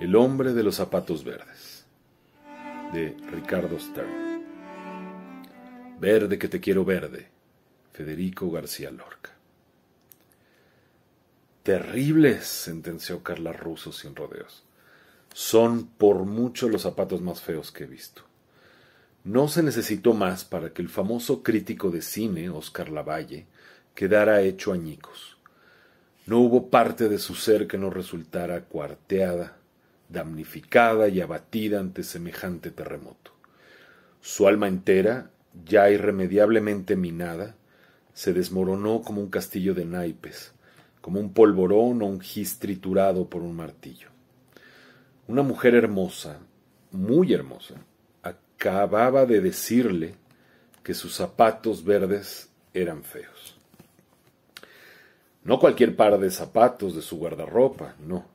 El hombre de los zapatos verdes, de Ricardo Stern. Verde que te quiero verde, Federico García Lorca. Terribles, sentenció Carla Russo sin rodeos. Son por mucho los zapatos más feos que he visto. No se necesitó más para que el famoso crítico de cine, Oscar Lavalle, quedara hecho añicos. No hubo parte de su ser que no resultara cuarteada, damnificada y abatida ante semejante terremoto. Su alma entera, ya irremediablemente minada, se desmoronó como un castillo de naipes, como un polvorón o un gis triturado por un martillo. Una mujer hermosa, muy hermosa, acababa de decirle que sus zapatos verdes eran feos. No cualquier par de zapatos de su guardarropa, no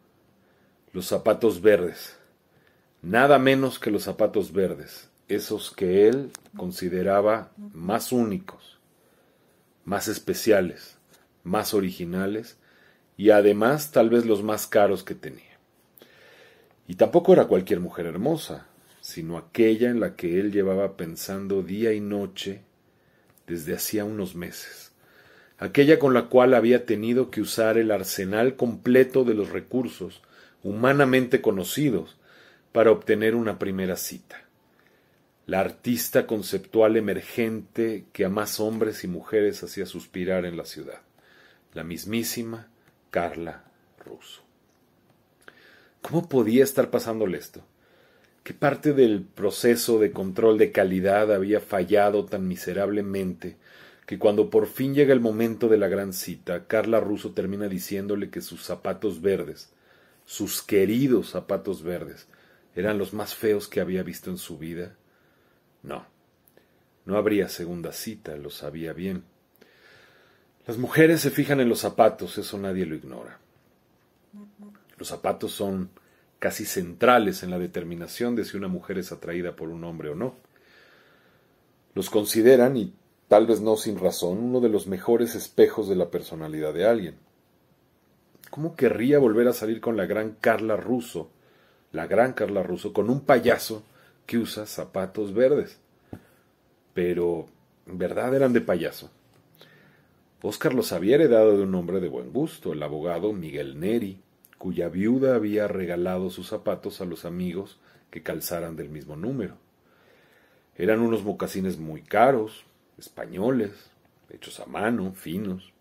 los zapatos verdes, nada menos que los zapatos verdes, esos que él consideraba más únicos, más especiales, más originales y además tal vez los más caros que tenía. Y tampoco era cualquier mujer hermosa, sino aquella en la que él llevaba pensando día y noche desde hacía unos meses, aquella con la cual había tenido que usar el arsenal completo de los recursos humanamente conocidos para obtener una primera cita. La artista conceptual emergente que a más hombres y mujeres hacía suspirar en la ciudad, la mismísima Carla Russo. ¿Cómo podía estar pasándole esto? ¿Qué parte del proceso de control de calidad había fallado tan miserablemente que cuando por fin llega el momento de la gran cita, Carla Russo termina diciéndole que sus zapatos verdes sus queridos zapatos verdes, eran los más feos que había visto en su vida? No, no habría segunda cita, lo sabía bien. Las mujeres se fijan en los zapatos, eso nadie lo ignora. Los zapatos son casi centrales en la determinación de si una mujer es atraída por un hombre o no. Los consideran, y tal vez no sin razón, uno de los mejores espejos de la personalidad de alguien. ¿Cómo querría volver a salir con la gran Carla Russo? La gran Carla Russo, con un payaso que usa zapatos verdes. Pero, en verdad eran de payaso. Oscar los había heredado de un hombre de buen gusto, el abogado Miguel Neri, cuya viuda había regalado sus zapatos a los amigos que calzaran del mismo número. Eran unos mocasines muy caros, españoles, hechos a mano, finos.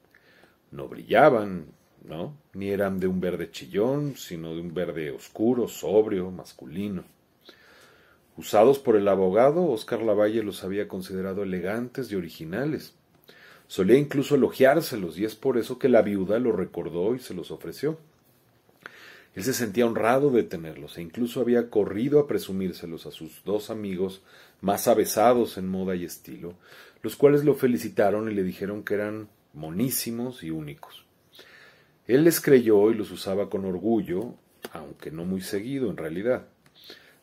No brillaban, ¿no? Ni eran de un verde chillón, sino de un verde oscuro, sobrio, masculino. Usados por el abogado, Oscar Lavalle los había considerado elegantes y originales. Solía incluso elogiárselos, y es por eso que la viuda lo recordó y se los ofreció. Él se sentía honrado de tenerlos, e incluso había corrido a presumírselos a sus dos amigos más avesados en moda y estilo, los cuales lo felicitaron y le dijeron que eran monísimos y únicos. Él les creyó y los usaba con orgullo, aunque no muy seguido en realidad.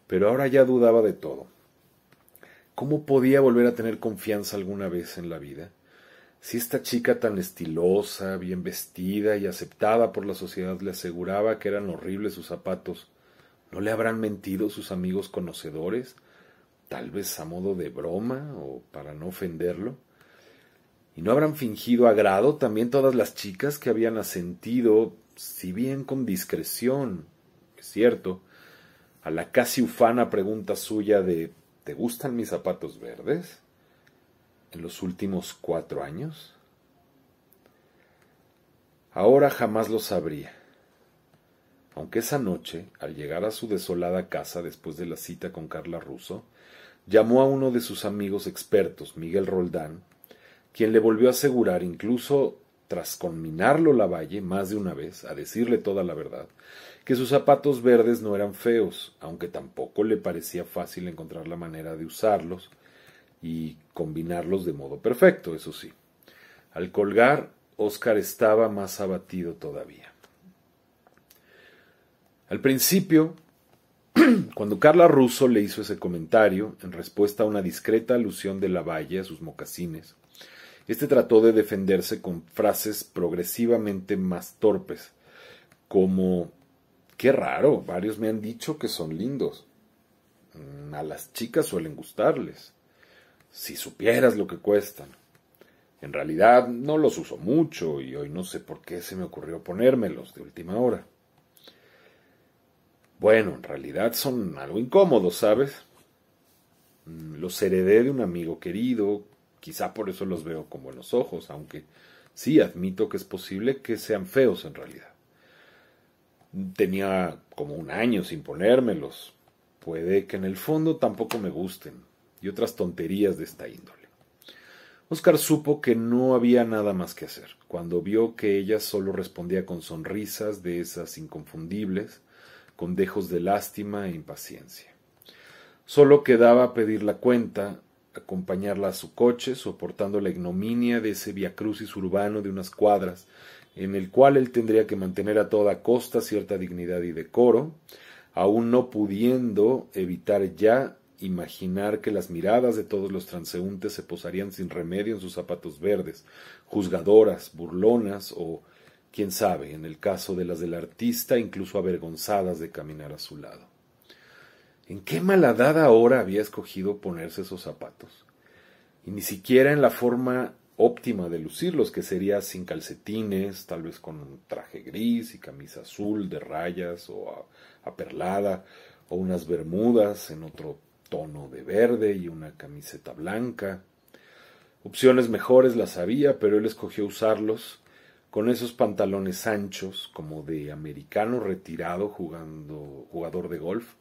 Pero ahora ya dudaba de todo. ¿Cómo podía volver a tener confianza alguna vez en la vida? Si esta chica tan estilosa, bien vestida y aceptada por la sociedad le aseguraba que eran horribles sus zapatos, ¿no le habrán mentido sus amigos conocedores? Tal vez a modo de broma o para no ofenderlo. ¿Y no habrán fingido agrado también todas las chicas que habían asentido, si bien con discreción, es cierto, a la casi ufana pregunta suya de ¿Te gustan mis zapatos verdes? en los últimos cuatro años? Ahora jamás lo sabría. Aunque esa noche, al llegar a su desolada casa después de la cita con Carla Russo, llamó a uno de sus amigos expertos, Miguel Roldán, quien le volvió a asegurar, incluso tras conminarlo Lavalle más de una vez a decirle toda la verdad, que sus zapatos verdes no eran feos, aunque tampoco le parecía fácil encontrar la manera de usarlos y combinarlos de modo perfecto, eso sí. Al colgar, Oscar estaba más abatido todavía. Al principio, cuando Carla Russo le hizo ese comentario, en respuesta a una discreta alusión de Lavalle a sus mocasines, este trató de defenderse con frases progresivamente más torpes, como Qué raro, varios me han dicho que son lindos. Mm, a las chicas suelen gustarles. Si supieras lo que cuestan. En realidad no los uso mucho y hoy no sé por qué se me ocurrió ponérmelos de última hora. Bueno, en realidad son algo incómodos, ¿sabes? Mm, los heredé de un amigo querido Quizá por eso los veo con buenos ojos, aunque sí admito que es posible que sean feos en realidad. Tenía como un año sin ponérmelos. Puede que en el fondo tampoco me gusten, y otras tonterías de esta índole. Oscar supo que no había nada más que hacer, cuando vio que ella solo respondía con sonrisas de esas inconfundibles, con dejos de lástima e impaciencia. Solo quedaba pedir la cuenta acompañarla a su coche, soportando la ignominia de ese viacrucis urbano de unas cuadras, en el cual él tendría que mantener a toda costa cierta dignidad y decoro, aún no pudiendo evitar ya imaginar que las miradas de todos los transeúntes se posarían sin remedio en sus zapatos verdes, juzgadoras, burlonas o, quién sabe, en el caso de las del artista, incluso avergonzadas de caminar a su lado. ¿En qué malhadada hora había escogido ponerse esos zapatos? Y ni siquiera en la forma óptima de lucirlos, que sería sin calcetines, tal vez con un traje gris y camisa azul de rayas o aperlada, o unas bermudas en otro tono de verde y una camiseta blanca. Opciones mejores las había, pero él escogió usarlos con esos pantalones anchos, como de americano retirado jugando, jugador de golf,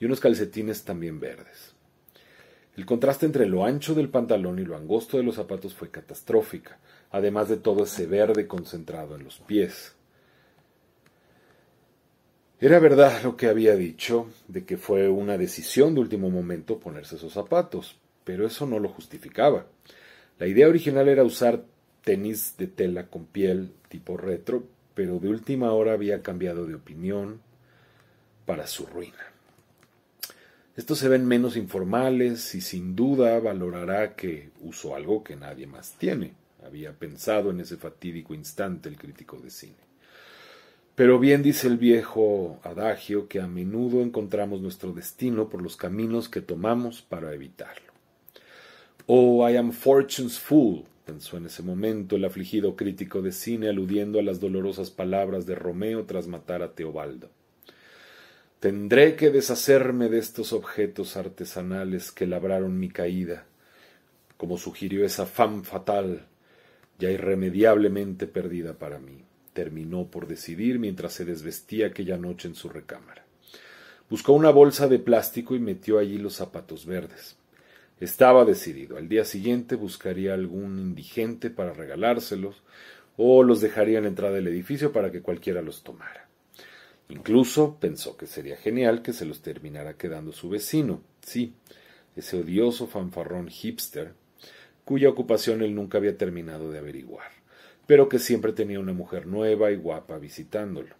y unos calcetines también verdes. El contraste entre lo ancho del pantalón y lo angosto de los zapatos fue catastrófica, además de todo ese verde concentrado en los pies. Era verdad lo que había dicho, de que fue una decisión de último momento ponerse esos zapatos, pero eso no lo justificaba. La idea original era usar tenis de tela con piel tipo retro, pero de última hora había cambiado de opinión para su ruina. Estos se ven menos informales y sin duda valorará que uso algo que nadie más tiene, había pensado en ese fatídico instante el crítico de cine. Pero bien dice el viejo adagio que a menudo encontramos nuestro destino por los caminos que tomamos para evitarlo. Oh, I am fortune's fool, pensó en ese momento el afligido crítico de cine aludiendo a las dolorosas palabras de Romeo tras matar a Teobaldo. Tendré que deshacerme de estos objetos artesanales que labraron mi caída, como sugirió esa fan fatal, ya irremediablemente perdida para mí. Terminó por decidir mientras se desvestía aquella noche en su recámara. Buscó una bolsa de plástico y metió allí los zapatos verdes. Estaba decidido. Al día siguiente buscaría algún indigente para regalárselos o los dejaría en la entrada del edificio para que cualquiera los tomara. Incluso pensó que sería genial que se los terminara quedando su vecino, sí, ese odioso fanfarrón hipster, cuya ocupación él nunca había terminado de averiguar, pero que siempre tenía una mujer nueva y guapa visitándolo.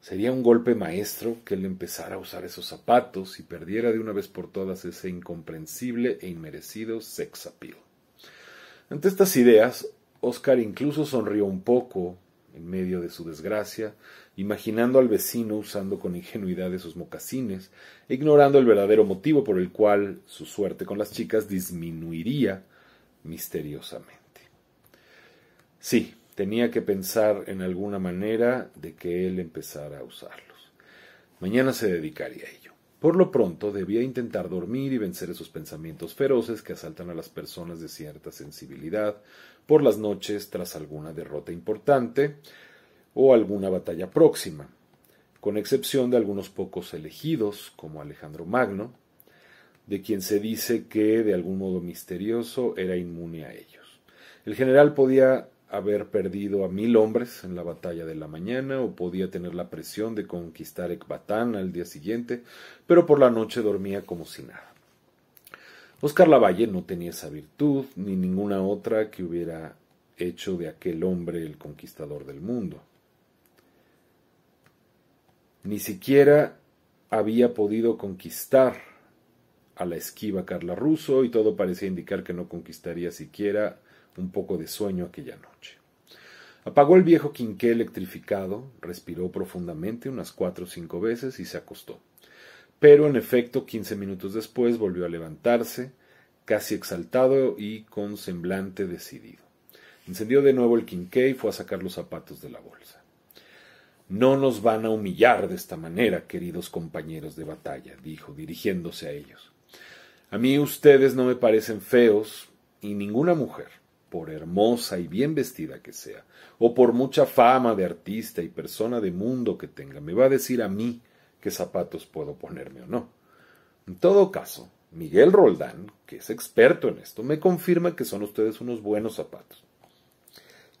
Sería un golpe maestro que él empezara a usar esos zapatos y perdiera de una vez por todas ese incomprensible e inmerecido sex appeal. Ante estas ideas, Oscar incluso sonrió un poco en medio de su desgracia, imaginando al vecino usando con ingenuidad esos mocasines, ignorando el verdadero motivo por el cual su suerte con las chicas disminuiría misteriosamente. Sí, tenía que pensar en alguna manera de que él empezara a usarlos. Mañana se dedicaría a ello. Por lo pronto debía intentar dormir y vencer esos pensamientos feroces que asaltan a las personas de cierta sensibilidad por las noches tras alguna derrota importante, o alguna batalla próxima, con excepción de algunos pocos elegidos, como Alejandro Magno, de quien se dice que de algún modo misterioso era inmune a ellos. El general podía haber perdido a mil hombres en la batalla de la mañana o podía tener la presión de conquistar Ecbatán al día siguiente, pero por la noche dormía como si nada. Oscar Lavalle no tenía esa virtud ni ninguna otra que hubiera hecho de aquel hombre el conquistador del mundo ni siquiera había podido conquistar a la esquiva Carla Russo y todo parecía indicar que no conquistaría siquiera un poco de sueño aquella noche. Apagó el viejo quinqué electrificado, respiró profundamente unas cuatro o cinco veces y se acostó. Pero en efecto, quince minutos después volvió a levantarse, casi exaltado y con semblante decidido. Encendió de nuevo el quinqué y fue a sacar los zapatos de la bolsa. No nos van a humillar de esta manera, queridos compañeros de batalla, dijo, dirigiéndose a ellos. A mí ustedes no me parecen feos, y ninguna mujer, por hermosa y bien vestida que sea, o por mucha fama de artista y persona de mundo que tenga, me va a decir a mí qué zapatos puedo ponerme o no. En todo caso, Miguel Roldán, que es experto en esto, me confirma que son ustedes unos buenos zapatos.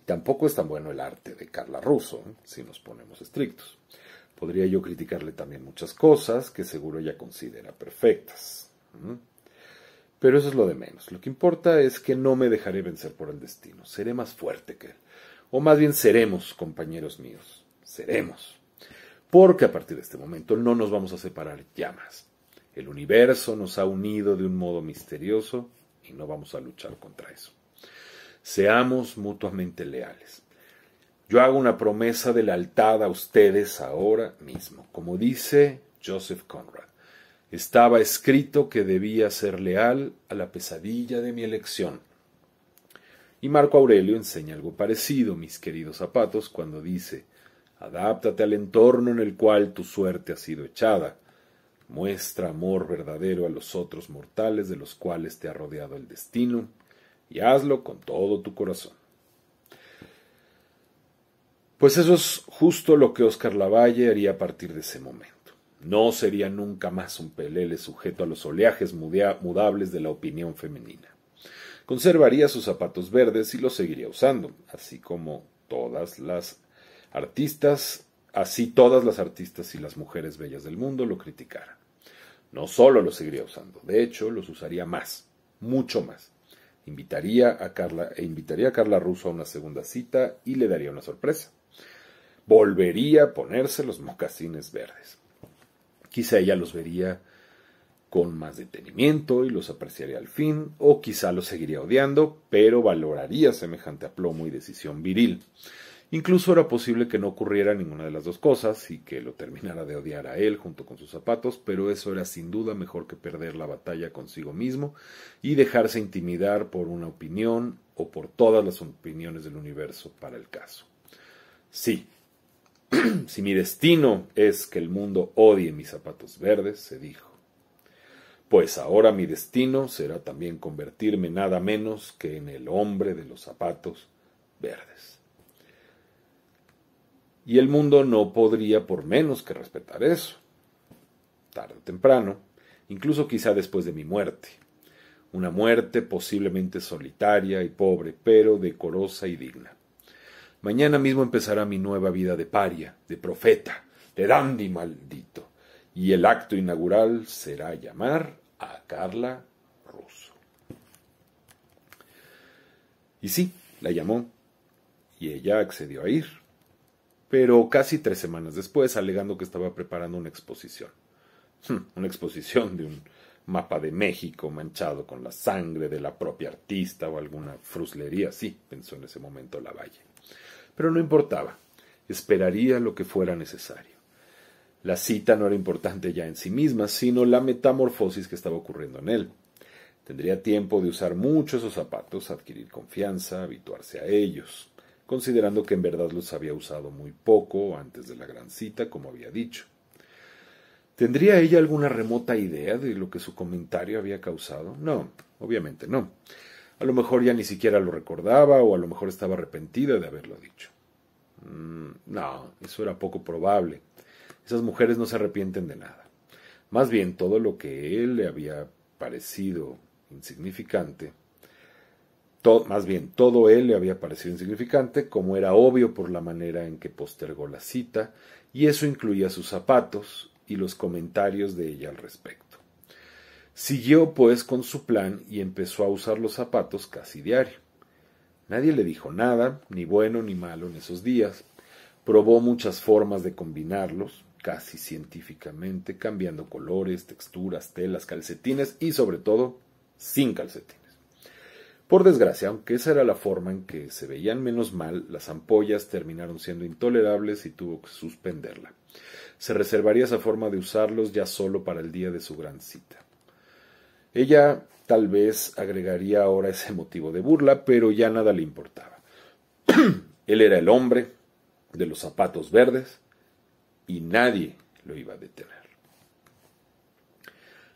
Tampoco es tan bueno el arte de Carla Russo, ¿eh? si nos ponemos estrictos. Podría yo criticarle también muchas cosas que seguro ella considera perfectas. Pero eso es lo de menos. Lo que importa es que no me dejaré vencer por el destino. Seré más fuerte que él. O más bien seremos, compañeros míos. Seremos. Porque a partir de este momento no nos vamos a separar ya más. El universo nos ha unido de un modo misterioso y no vamos a luchar contra eso. Seamos mutuamente leales. Yo hago una promesa de lealtad a ustedes ahora mismo, como dice Joseph Conrad. Estaba escrito que debía ser leal a la pesadilla de mi elección. Y Marco Aurelio enseña algo parecido, mis queridos zapatos, cuando dice, adáptate al entorno en el cual tu suerte ha sido echada. Muestra amor verdadero a los otros mortales de los cuales te ha rodeado el destino y hazlo con todo tu corazón. Pues eso es justo lo que Oscar Lavalle haría a partir de ese momento. No sería nunca más un pelele sujeto a los oleajes mudables de la opinión femenina. Conservaría sus zapatos verdes y los seguiría usando, así como todas las artistas, así todas las artistas y las mujeres bellas del mundo lo criticaran. No solo los seguiría usando, de hecho los usaría más, mucho más. Invitaría a Carla, e invitaría a Carla Russo a una segunda cita y le daría una sorpresa. Volvería a ponerse los mocasines verdes. Quizá ella los vería con más detenimiento y los apreciaría al fin, o quizá los seguiría odiando, pero valoraría semejante aplomo y decisión viril. Incluso era posible que no ocurriera ninguna de las dos cosas y que lo terminara de odiar a él junto con sus zapatos, pero eso era sin duda mejor que perder la batalla consigo mismo y dejarse intimidar por una opinión o por todas las opiniones del universo para el caso. Sí, si mi destino es que el mundo odie mis zapatos verdes, se dijo, pues ahora mi destino será también convertirme nada menos que en el hombre de los zapatos verdes. Y el mundo no podría por menos que respetar eso. Tarde o temprano, incluso quizá después de mi muerte. Una muerte posiblemente solitaria y pobre, pero decorosa y digna. Mañana mismo empezará mi nueva vida de paria, de profeta, de dandy maldito. Y el acto inaugural será llamar a Carla Russo. Y sí, la llamó, y ella accedió a ir pero casi tres semanas después, alegando que estaba preparando una exposición. Hmm, una exposición de un mapa de México manchado con la sangre de la propia artista o alguna fruslería Sí, pensó en ese momento Lavalle. Pero no importaba, esperaría lo que fuera necesario. La cita no era importante ya en sí misma, sino la metamorfosis que estaba ocurriendo en él. Tendría tiempo de usar mucho esos zapatos, adquirir confianza, habituarse a ellos considerando que en verdad los había usado muy poco antes de la gran cita, como había dicho. ¿Tendría ella alguna remota idea de lo que su comentario había causado? No, obviamente no. A lo mejor ya ni siquiera lo recordaba o a lo mejor estaba arrepentida de haberlo dicho. Mm, no, eso era poco probable. Esas mujeres no se arrepienten de nada. Más bien todo lo que él le había parecido insignificante más bien todo él le había parecido insignificante, como era obvio por la manera en que postergó la cita, y eso incluía sus zapatos y los comentarios de ella al respecto. Siguió pues con su plan y empezó a usar los zapatos casi diario. Nadie le dijo nada, ni bueno ni malo en esos días. Probó muchas formas de combinarlos, casi científicamente, cambiando colores, texturas, telas, calcetines y sobre todo sin calcetines. Por desgracia, aunque esa era la forma en que se veían menos mal, las ampollas terminaron siendo intolerables y tuvo que suspenderla. Se reservaría esa forma de usarlos ya solo para el día de su gran cita. Ella tal vez agregaría ahora ese motivo de burla, pero ya nada le importaba. Él era el hombre de los zapatos verdes y nadie lo iba a detener.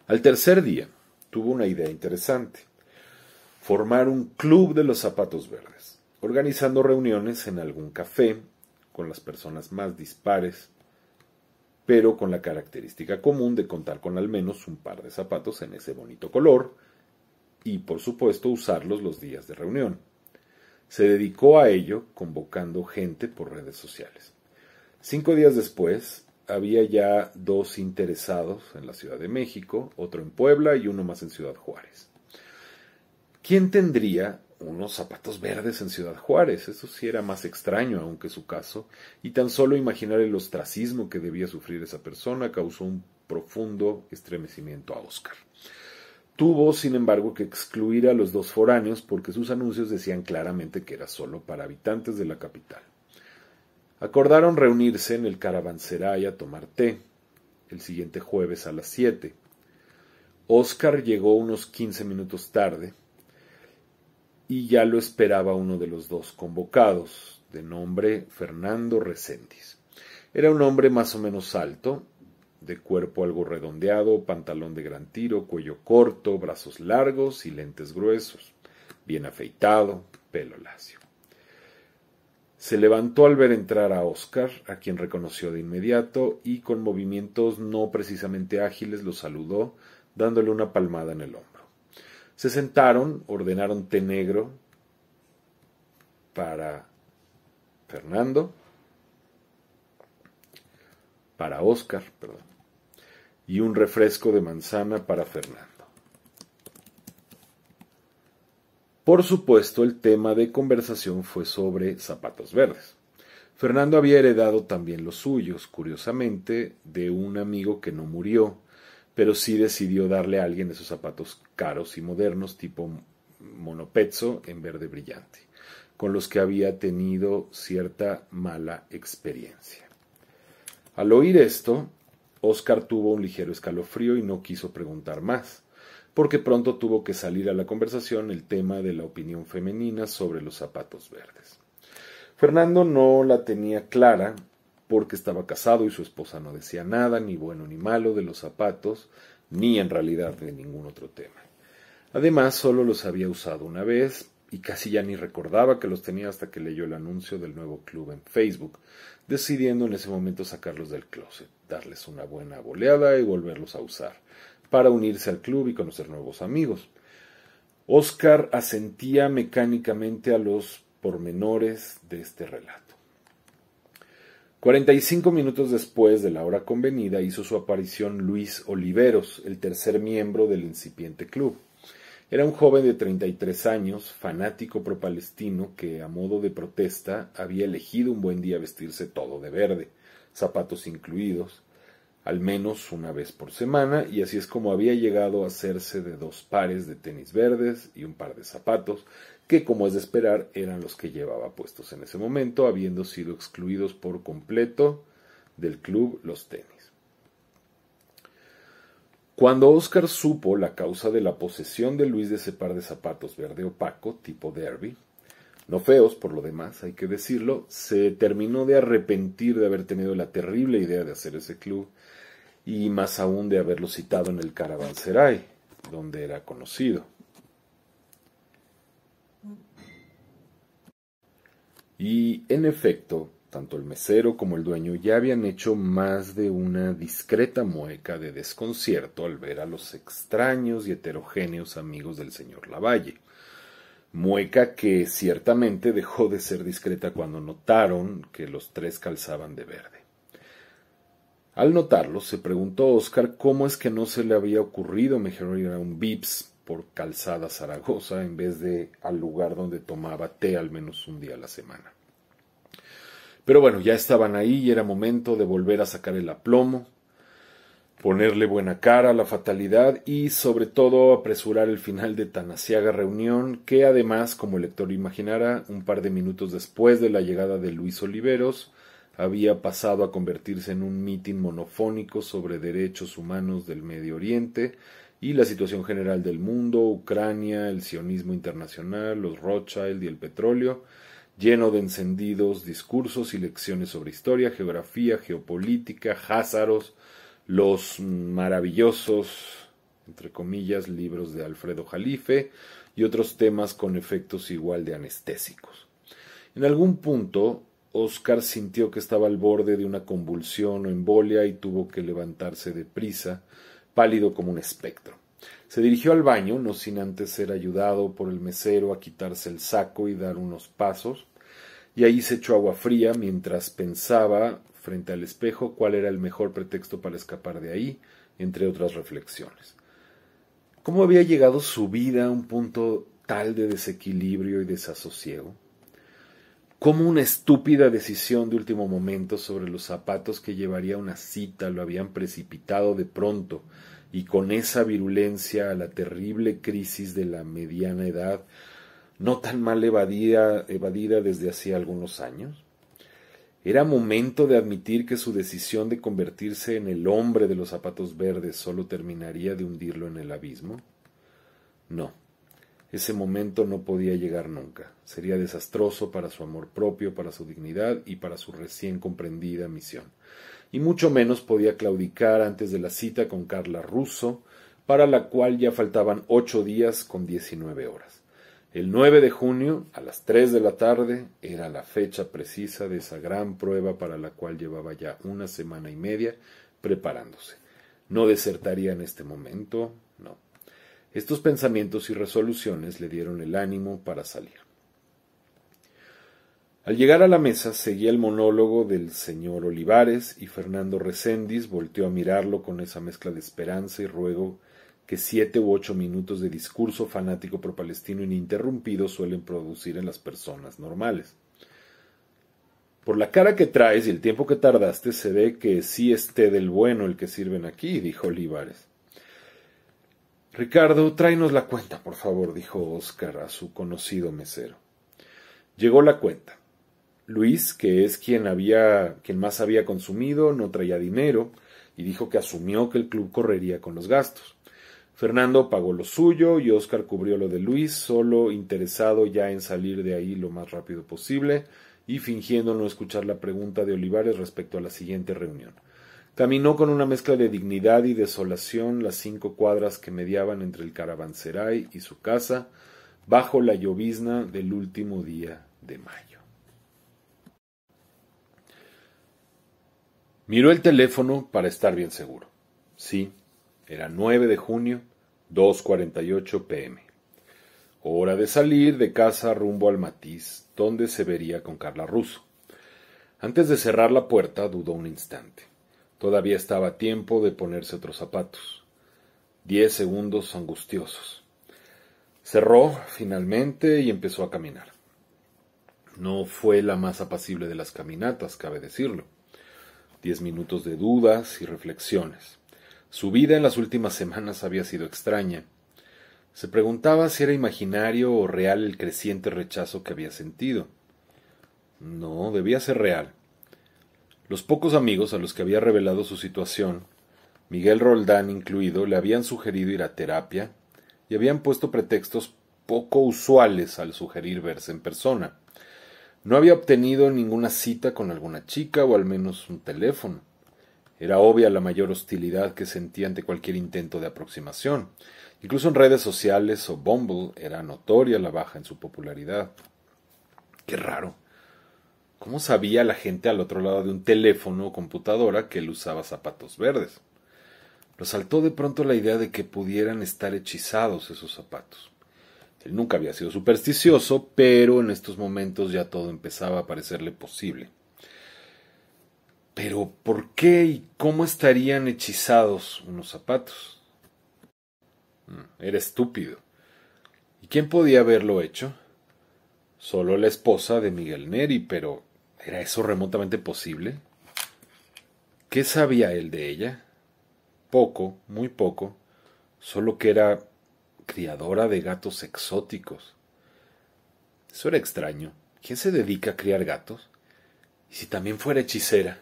Al tercer día tuvo una idea interesante formar un club de los zapatos verdes, organizando reuniones en algún café con las personas más dispares, pero con la característica común de contar con al menos un par de zapatos en ese bonito color y por supuesto usarlos los días de reunión. Se dedicó a ello convocando gente por redes sociales. Cinco días después, había ya dos interesados en la Ciudad de México, otro en Puebla y uno más en Ciudad Juárez. ¿Quién tendría unos zapatos verdes en Ciudad Juárez? Eso sí era más extraño aunque su caso, y tan solo imaginar el ostracismo que debía sufrir esa persona causó un profundo estremecimiento a Oscar. Tuvo, sin embargo, que excluir a los dos foráneos porque sus anuncios decían claramente que era solo para habitantes de la capital. Acordaron reunirse en el caravanserai a tomar té el siguiente jueves a las 7. Oscar llegó unos quince minutos tarde, y ya lo esperaba uno de los dos convocados, de nombre Fernando Reséndiz. Era un hombre más o menos alto, de cuerpo algo redondeado, pantalón de gran tiro, cuello corto, brazos largos y lentes gruesos, bien afeitado, pelo lacio. Se levantó al ver entrar a Oscar, a quien reconoció de inmediato, y con movimientos no precisamente ágiles lo saludó, dándole una palmada en el hombro. Se sentaron, ordenaron té negro para Fernando, para Oscar, perdón, y un refresco de manzana para Fernando. Por supuesto, el tema de conversación fue sobre zapatos verdes. Fernando había heredado también los suyos, curiosamente, de un amigo que no murió, pero sí decidió darle a alguien esos zapatos caros y modernos tipo monopezzo en verde brillante, con los que había tenido cierta mala experiencia. Al oír esto, Oscar tuvo un ligero escalofrío y no quiso preguntar más, porque pronto tuvo que salir a la conversación el tema de la opinión femenina sobre los zapatos verdes. Fernando no la tenía clara porque estaba casado y su esposa no decía nada, ni bueno ni malo, de los zapatos, ni en realidad de ningún otro tema. Además, solo los había usado una vez y casi ya ni recordaba que los tenía hasta que leyó el anuncio del nuevo club en Facebook, decidiendo en ese momento sacarlos del closet, darles una buena boleada y volverlos a usar, para unirse al club y conocer nuevos amigos. Oscar asentía mecánicamente a los pormenores de este relato. Cuarenta y cinco minutos después de la hora convenida hizo su aparición Luis Oliveros, el tercer miembro del incipiente club. Era un joven de 33 años, fanático pro-palestino, que a modo de protesta había elegido un buen día vestirse todo de verde, zapatos incluidos, al menos una vez por semana, y así es como había llegado a hacerse de dos pares de tenis verdes y un par de zapatos, que como es de esperar eran los que llevaba puestos en ese momento, habiendo sido excluidos por completo del club los tenis. Cuando Oscar supo la causa de la posesión de Luis de ese par de zapatos verde opaco, tipo derby, no feos por lo demás, hay que decirlo, se terminó de arrepentir de haber tenido la terrible idea de hacer ese club y más aún de haberlo citado en el Caravanserai, donde era conocido. Y en efecto, tanto el mesero como el dueño ya habían hecho más de una discreta mueca de desconcierto al ver a los extraños y heterogéneos amigos del señor Lavalle. Mueca que ciertamente dejó de ser discreta cuando notaron que los tres calzaban de verde. Al notarlo, se preguntó Oscar cómo es que no se le había ocurrido mejor ir a un Vips por Calzada Zaragoza en vez de al lugar donde tomaba té al menos un día a la semana. Pero bueno, ya estaban ahí y era momento de volver a sacar el aplomo, ponerle buena cara a la fatalidad y sobre todo apresurar el final de tan asiaga reunión que además, como el lector imaginara, un par de minutos después de la llegada de Luis Oliveros, había pasado a convertirse en un mitin monofónico sobre derechos humanos del Medio Oriente y la situación general del mundo, Ucrania, el sionismo internacional, los Rothschild y el petróleo, lleno de encendidos discursos y lecciones sobre historia, geografía, geopolítica, házaros, los maravillosos, entre comillas, libros de Alfredo Jalife y otros temas con efectos igual de anestésicos. En algún punto, Oscar sintió que estaba al borde de una convulsión o embolia y tuvo que levantarse deprisa, pálido como un espectro. Se dirigió al baño, no sin antes ser ayudado por el mesero a quitarse el saco y dar unos pasos, y ahí se echó agua fría mientras pensaba frente al espejo cuál era el mejor pretexto para escapar de ahí, entre otras reflexiones. ¿Cómo había llegado su vida a un punto tal de desequilibrio y desasosiego? ¿Cómo una estúpida decisión de último momento sobre los zapatos que llevaría una cita lo habían precipitado de pronto y con esa virulencia a la terrible crisis de la mediana edad no tan mal evadida, desde hacía algunos años? ¿Era momento de admitir que su decisión de convertirse en el hombre de los zapatos verdes solo terminaría de hundirlo en el abismo? No, ese momento no podía llegar nunca. Sería desastroso para su amor propio, para su dignidad y para su recién comprendida misión. Y mucho menos podía claudicar antes de la cita con Carla Russo, para la cual ya faltaban ocho días con diecinueve horas. El 9 de junio, a las 3 de la tarde, era la fecha precisa de esa gran prueba para la cual llevaba ya una semana y media preparándose. No desertaría en este momento, no. Estos pensamientos y resoluciones le dieron el ánimo para salir. Al llegar a la mesa seguía el monólogo del señor Olivares y Fernando Recendis volteó a mirarlo con esa mezcla de esperanza y ruego que siete u ocho minutos de discurso fanático pro-palestino ininterrumpido suelen producir en las personas normales. Por la cara que traes y el tiempo que tardaste, se ve que sí esté del bueno el que sirven aquí, dijo Olivares. Ricardo, tráenos la cuenta, por favor, dijo Oscar a su conocido mesero. Llegó la cuenta. Luis, que es quien había, quien más había consumido, no traía dinero, y dijo que asumió que el club correría con los gastos. Fernando pagó lo suyo y Oscar cubrió lo de Luis, solo interesado ya en salir de ahí lo más rápido posible y fingiendo no escuchar la pregunta de Olivares respecto a la siguiente reunión. Caminó con una mezcla de dignidad y desolación las cinco cuadras que mediaban entre el caravanserai y su casa, bajo la llovizna del último día de mayo. Miró el teléfono para estar bien seguro. Sí, era 9 de junio 2.48 pm. Hora de salir de casa rumbo al matiz, donde se vería con Carla Russo. Antes de cerrar la puerta, dudó un instante. Todavía estaba tiempo de ponerse otros zapatos. Diez segundos angustiosos. Cerró finalmente y empezó a caminar. No fue la más apacible de las caminatas, cabe decirlo. Diez minutos de dudas y reflexiones. Su vida en las últimas semanas había sido extraña. Se preguntaba si era imaginario o real el creciente rechazo que había sentido. No, debía ser real. Los pocos amigos a los que había revelado su situación, Miguel Roldán incluido, le habían sugerido ir a terapia y habían puesto pretextos poco usuales al sugerir verse en persona. No había obtenido ninguna cita con alguna chica o al menos un teléfono. Era obvia la mayor hostilidad que sentía ante cualquier intento de aproximación. Incluso en redes sociales o Bumble era notoria la baja en su popularidad. Qué raro. ¿Cómo sabía la gente al otro lado de un teléfono o computadora que él usaba zapatos verdes? Lo saltó de pronto la idea de que pudieran estar hechizados esos zapatos. Él nunca había sido supersticioso, pero en estos momentos ya todo empezaba a parecerle posible. Pero ¿por qué y cómo estarían hechizados unos zapatos? Mm, era estúpido. ¿Y quién podía haberlo hecho? Solo la esposa de Miguel Neri, pero ¿era eso remotamente posible? ¿Qué sabía él de ella? Poco, muy poco, solo que era criadora de gatos exóticos. Eso era extraño. ¿Quién se dedica a criar gatos? ¿Y si también fuera hechicera?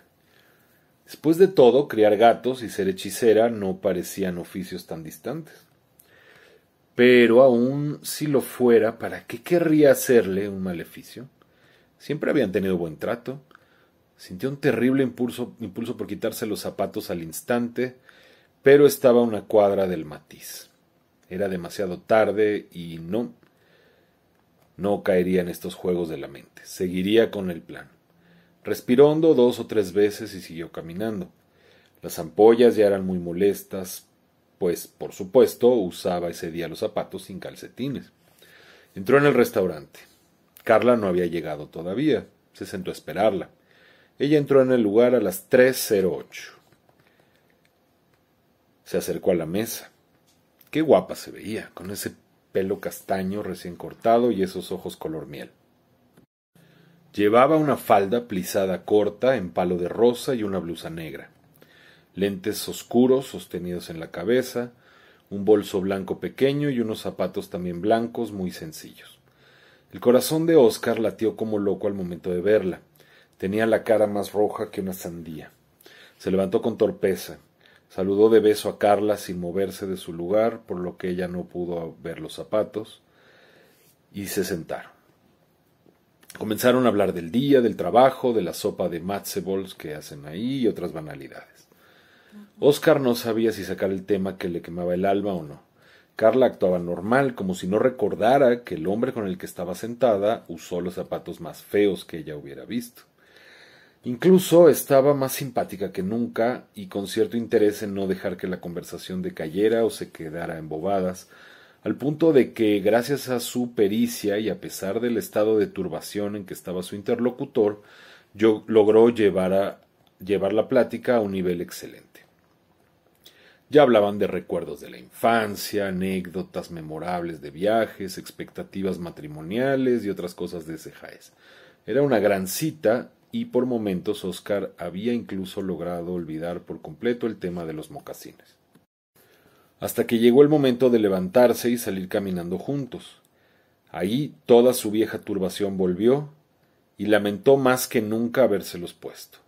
Después de todo, criar gatos y ser hechicera no parecían oficios tan distantes. Pero aún si lo fuera, ¿para qué querría hacerle un maleficio? Siempre habían tenido buen trato. Sintió un terrible impulso, impulso por quitarse los zapatos al instante, pero estaba una cuadra del matiz. Era demasiado tarde y no, no caería en estos juegos de la mente. Seguiría con el plan. Respiró hondo dos o tres veces y siguió caminando. Las ampollas ya eran muy molestas, pues, por supuesto, usaba ese día los zapatos sin calcetines. Entró en el restaurante. Carla no había llegado todavía. Se sentó a esperarla. Ella entró en el lugar a las 3.08. Se acercó a la mesa. Qué guapa se veía, con ese pelo castaño recién cortado y esos ojos color miel. Llevaba una falda plisada corta en palo de rosa y una blusa negra, lentes oscuros sostenidos en la cabeza, un bolso blanco pequeño y unos zapatos también blancos muy sencillos. El corazón de Oscar latió como loco al momento de verla. Tenía la cara más roja que una sandía. Se levantó con torpeza, saludó de beso a Carla sin moverse de su lugar, por lo que ella no pudo ver los zapatos, y se sentaron. Comenzaron a hablar del día, del trabajo, de la sopa de matzebols que hacen ahí y otras banalidades. Oscar no sabía si sacar el tema que le quemaba el alma o no. Carla actuaba normal, como si no recordara que el hombre con el que estaba sentada usó los zapatos más feos que ella hubiera visto. Incluso estaba más simpática que nunca y con cierto interés en no dejar que la conversación decayera o se quedara embobadas al punto de que, gracias a su pericia y a pesar del estado de turbación en que estaba su interlocutor, yo logró llevar, a, llevar la plática a un nivel excelente. Ya hablaban de recuerdos de la infancia, anécdotas memorables de viajes, expectativas matrimoniales y otras cosas de ese jaez. Era una gran cita y por momentos Oscar había incluso logrado olvidar por completo el tema de los mocasines hasta que llegó el momento de levantarse y salir caminando juntos. Ahí toda su vieja turbación volvió y lamentó más que nunca habérselos puesto.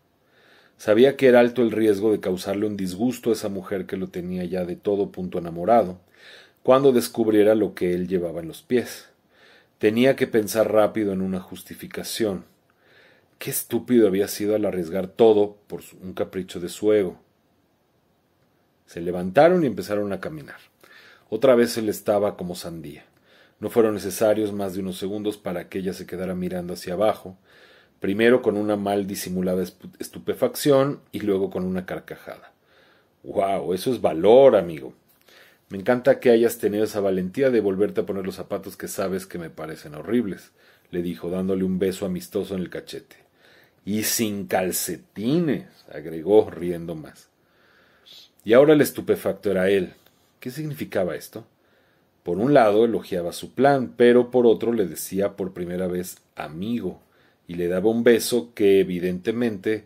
Sabía que era alto el riesgo de causarle un disgusto a esa mujer que lo tenía ya de todo punto enamorado, cuando descubriera lo que él llevaba en los pies. Tenía que pensar rápido en una justificación. Qué estúpido había sido al arriesgar todo por un capricho de su ego. Se levantaron y empezaron a caminar. Otra vez él estaba como sandía. No fueron necesarios más de unos segundos para que ella se quedara mirando hacia abajo, primero con una mal disimulada estupefacción y luego con una carcajada. ¡Wow! Eso es valor, amigo. Me encanta que hayas tenido esa valentía de volverte a poner los zapatos que sabes que me parecen horribles, le dijo, dándole un beso amistoso en el cachete. Y sin calcetines, agregó, riendo más. Y ahora el estupefacto era él. ¿Qué significaba esto? Por un lado elogiaba su plan, pero por otro le decía por primera vez amigo, y le daba un beso que evidentemente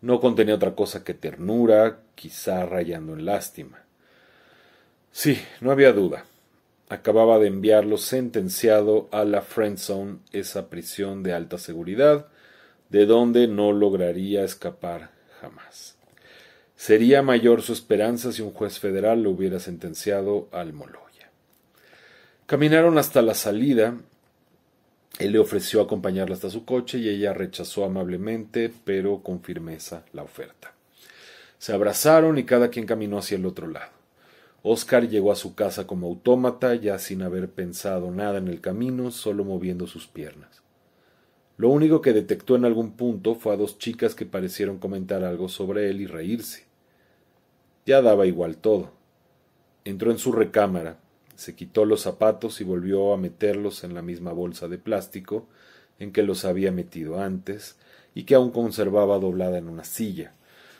no contenía otra cosa que ternura, quizá rayando en lástima. Sí, no había duda. Acababa de enviarlo sentenciado a la Friendzone, esa prisión de alta seguridad, de donde no lograría escapar jamás. Sería mayor su esperanza si un juez federal lo hubiera sentenciado al Moloya. Caminaron hasta la salida. Él le ofreció acompañarla hasta su coche y ella rechazó amablemente, pero con firmeza, la oferta. Se abrazaron y cada quien caminó hacia el otro lado. Oscar llegó a su casa como autómata, ya sin haber pensado nada en el camino, solo moviendo sus piernas. Lo único que detectó en algún punto fue a dos chicas que parecieron comentar algo sobre él y reírse. Ya daba igual todo. Entró en su recámara, se quitó los zapatos y volvió a meterlos en la misma bolsa de plástico en que los había metido antes y que aún conservaba doblada en una silla.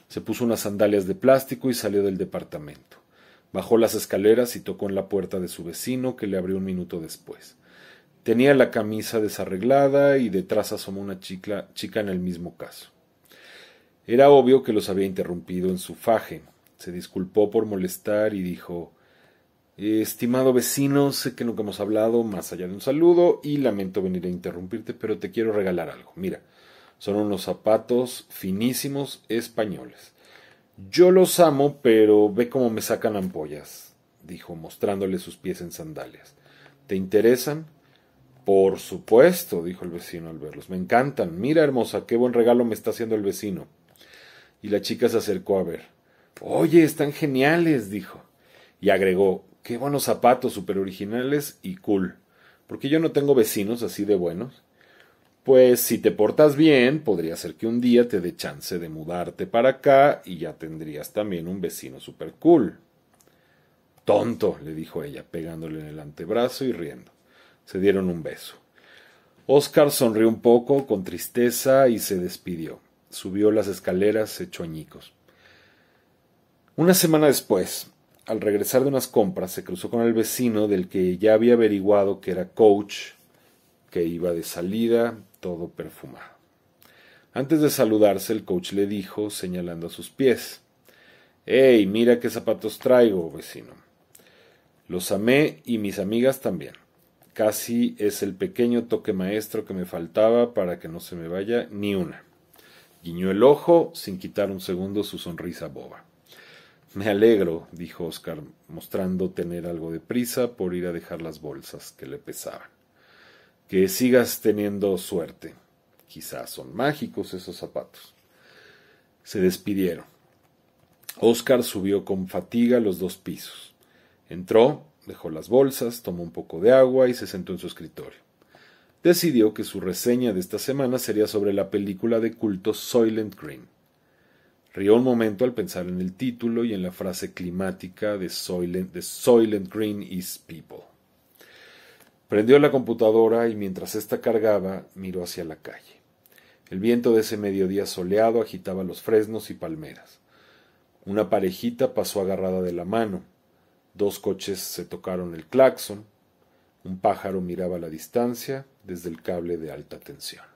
Se puso unas sandalias de plástico y salió del departamento. Bajó las escaleras y tocó en la puerta de su vecino, que le abrió un minuto después. Tenía la camisa desarreglada y detrás asomó una chica, chica en el mismo caso. Era obvio que los había interrumpido en su faje, se disculpó por molestar y dijo Estimado vecino, sé que nunca hemos hablado más allá de un saludo y lamento venir a interrumpirte, pero te quiero regalar algo. Mira, son unos zapatos finísimos españoles. Yo los amo, pero ve cómo me sacan ampollas, dijo, mostrándole sus pies en sandalias. ¿Te interesan? Por supuesto, dijo el vecino al verlos. Me encantan. Mira, hermosa, qué buen regalo me está haciendo el vecino. Y la chica se acercó a ver. Oye, están geniales, dijo. Y agregó, qué buenos zapatos, super originales y cool. Porque yo no tengo vecinos así de buenos. Pues si te portas bien, podría ser que un día te dé chance de mudarte para acá y ya tendrías también un vecino super cool. Tonto, le dijo ella, pegándole en el antebrazo y riendo. Se dieron un beso. Oscar sonrió un poco, con tristeza, y se despidió. Subió las escaleras hecho añicos. Una semana después, al regresar de unas compras, se cruzó con el vecino del que ya había averiguado que era coach, que iba de salida, todo perfumado. Antes de saludarse, el coach le dijo, señalando a sus pies, ¡Ey, mira qué zapatos traigo, vecino. Los amé y mis amigas también. Casi es el pequeño toque maestro que me faltaba para que no se me vaya ni una. Guiñó el ojo sin quitar un segundo su sonrisa boba. Me alegro, dijo Oscar, mostrando tener algo de prisa por ir a dejar las bolsas que le pesaban. Que sigas teniendo suerte. Quizás son mágicos esos zapatos. Se despidieron. Oscar subió con fatiga los dos pisos. Entró, dejó las bolsas, tomó un poco de agua y se sentó en su escritorio. Decidió que su reseña de esta semana sería sobre la película de culto Soylent Green. Rió un momento al pensar en el título y en la frase climática de Soylent, Green is People. Prendió la computadora y mientras ésta cargaba, miró hacia la calle. El viento de ese mediodía soleado agitaba los fresnos y palmeras. Una parejita pasó agarrada de la mano. Dos coches se tocaron el claxon. Un pájaro miraba a la distancia desde el cable de alta tensión.